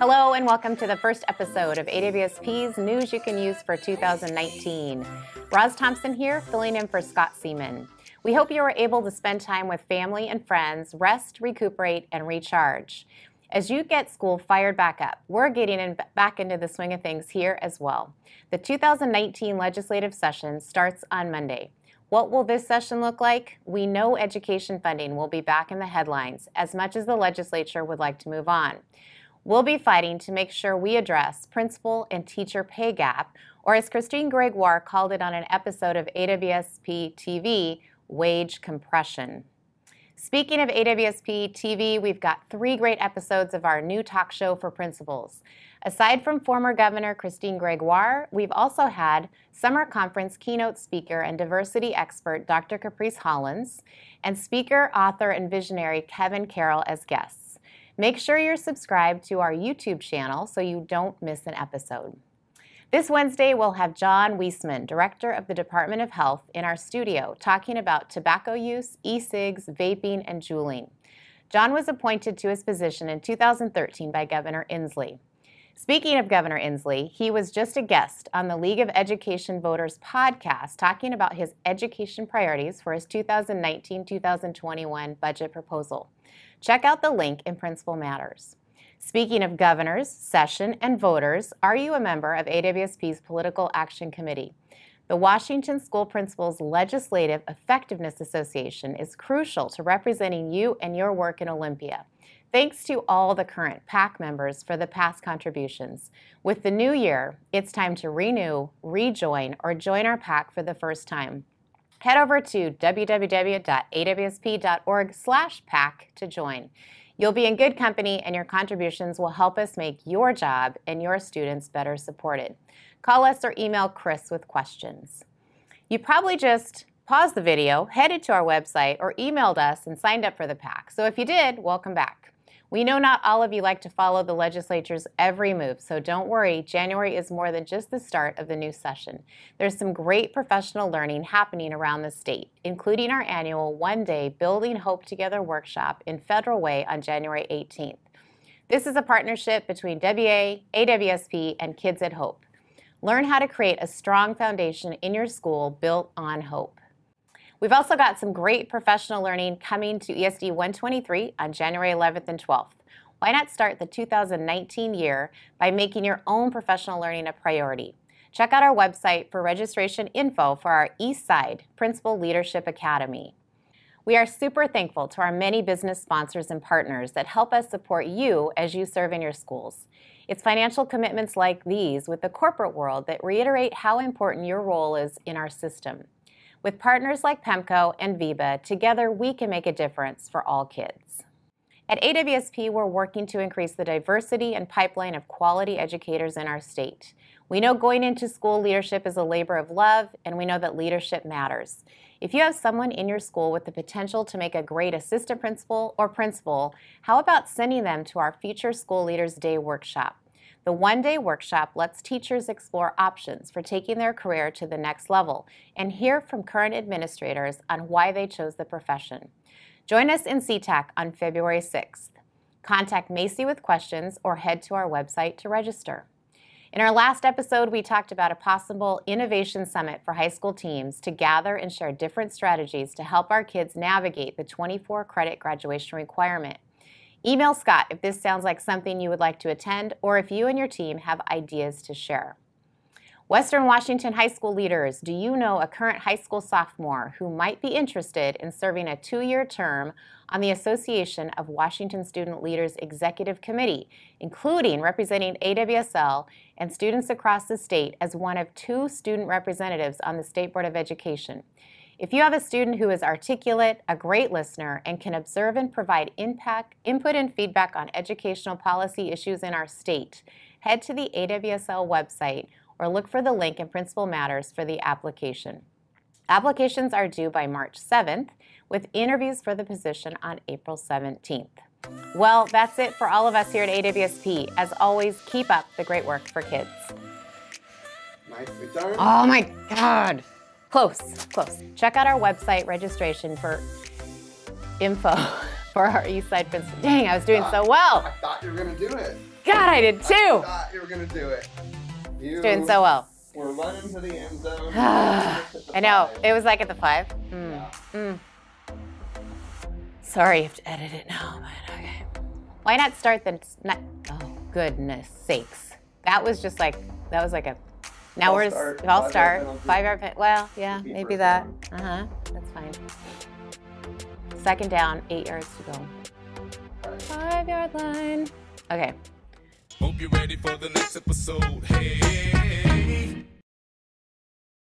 Hello, and welcome to the first episode of AWSP's News You Can Use for 2019. Roz Thompson here, filling in for Scott Seaman. We hope you are able to spend time with family and friends, rest, recuperate, and recharge. As you get school fired back up, we're getting in back into the swing of things here as well. The 2019 legislative session starts on Monday. What will this session look like? We know education funding will be back in the headlines as much as the legislature would like to move on. We'll be fighting to make sure we address principal and teacher pay gap, or as Christine Gregoire called it on an episode of AWSP TV, wage compression. Speaking of AWSP TV, we've got three great episodes of our new talk show for principals. Aside from former Governor Christine Gregoire, we've also had summer conference keynote speaker and diversity expert Dr. Caprice Hollins, and speaker, author, and visionary Kevin Carroll as guests. Make sure you're subscribed to our YouTube channel so you don't miss an episode. This Wednesday, we'll have John Weisman, Director of the Department of Health, in our studio talking about tobacco use, e cigs, vaping, and juuling. John was appointed to his position in 2013 by Governor Inslee. Speaking of Governor Inslee, he was just a guest on the League of Education Voters podcast talking about his education priorities for his 2019 2021 budget proposal. Check out the link in Principal Matters. Speaking of governors, session, and voters, are you a member of AWSP's Political Action Committee? The Washington School Principals Legislative Effectiveness Association is crucial to representing you and your work in Olympia. Thanks to all the current PAC members for the past contributions. With the new year, it's time to renew, rejoin, or join our PAC for the first time. Head over to www.awsp.org/pac to join. You'll be in good company and your contributions will help us make your job and your students better supported. Call us or email Chris with questions. You probably just paused the video, headed to our website, or emailed us and signed up for the PAC. So if you did, welcome back. We know not all of you like to follow the legislature's every move, so don't worry, January is more than just the start of the new session. There's some great professional learning happening around the state, including our annual one day Building Hope Together workshop in Federal Way on January 18th. This is a partnership between WA, AWSP, and Kids at Hope. Learn how to create a strong foundation in your school built on hope. We've also got some great professional learning coming to ESD 123 on January 11th and 12th. Why not start the 2019 year by making your own professional learning a priority? Check out our website for registration info for our Eastside Principal Leadership Academy. We are super thankful to our many business sponsors and partners that help us support you as you serve in your schools. It's financial commitments like these with the corporate world that reiterate how important your role is in our system. With partners like PEMCO and VIBA, together we can make a difference for all kids. At AWSP, we're working to increase the diversity and pipeline of quality educators in our state. We know going into school leadership is a labor of love, and we know that leadership matters. If you have someone in your school with the potential to make a great assistant principal or principal, how about sending them to our Future School Leaders Day workshop? The one-day workshop lets teachers explore options for taking their career to the next level and hear from current administrators on why they chose the profession. Join us in CTAC on February 6th. Contact Macy with questions or head to our website to register. In our last episode, we talked about a possible innovation summit for high school teams to gather and share different strategies to help our kids navigate the 24 credit graduation requirement. Email Scott if this sounds like something you would like to attend or if you and your team have ideas to share. Western Washington High School leaders, do you know a current high school sophomore who might be interested in serving a two-year term on the Association of Washington Student Leaders Executive Committee, including representing AWSL and students across the state as one of two student representatives on the State Board of Education? If you have a student who is articulate, a great listener, and can observe and provide impact, input and feedback on educational policy issues in our state, head to the AWSL website or look for the link in Principal Matters for the application. Applications are due by March 7th, with interviews for the position on April 17th. Well, that's it for all of us here at AWSP. As always, keep up the great work for kids. Nice oh my God. Close, close. Check out our website registration for info for our East Side Princeton. Dang, I was doing thought, so well. I thought you were gonna do it. God, I did too. I thought you were gonna do it. You doing so well. We're running to the end zone. I know. Five. It was like at the five. Mm. Yeah. Mm. Sorry, you have to edit it now, but okay. Why not start the? oh, goodness sakes. That was just like that was like a now we're start, I'll start five yard penalty. Well, yeah, maybe that. Uh huh. That's fine. Second down, eight yards to go. Five yard line. Okay. Hope you're ready for the next episode. Hey.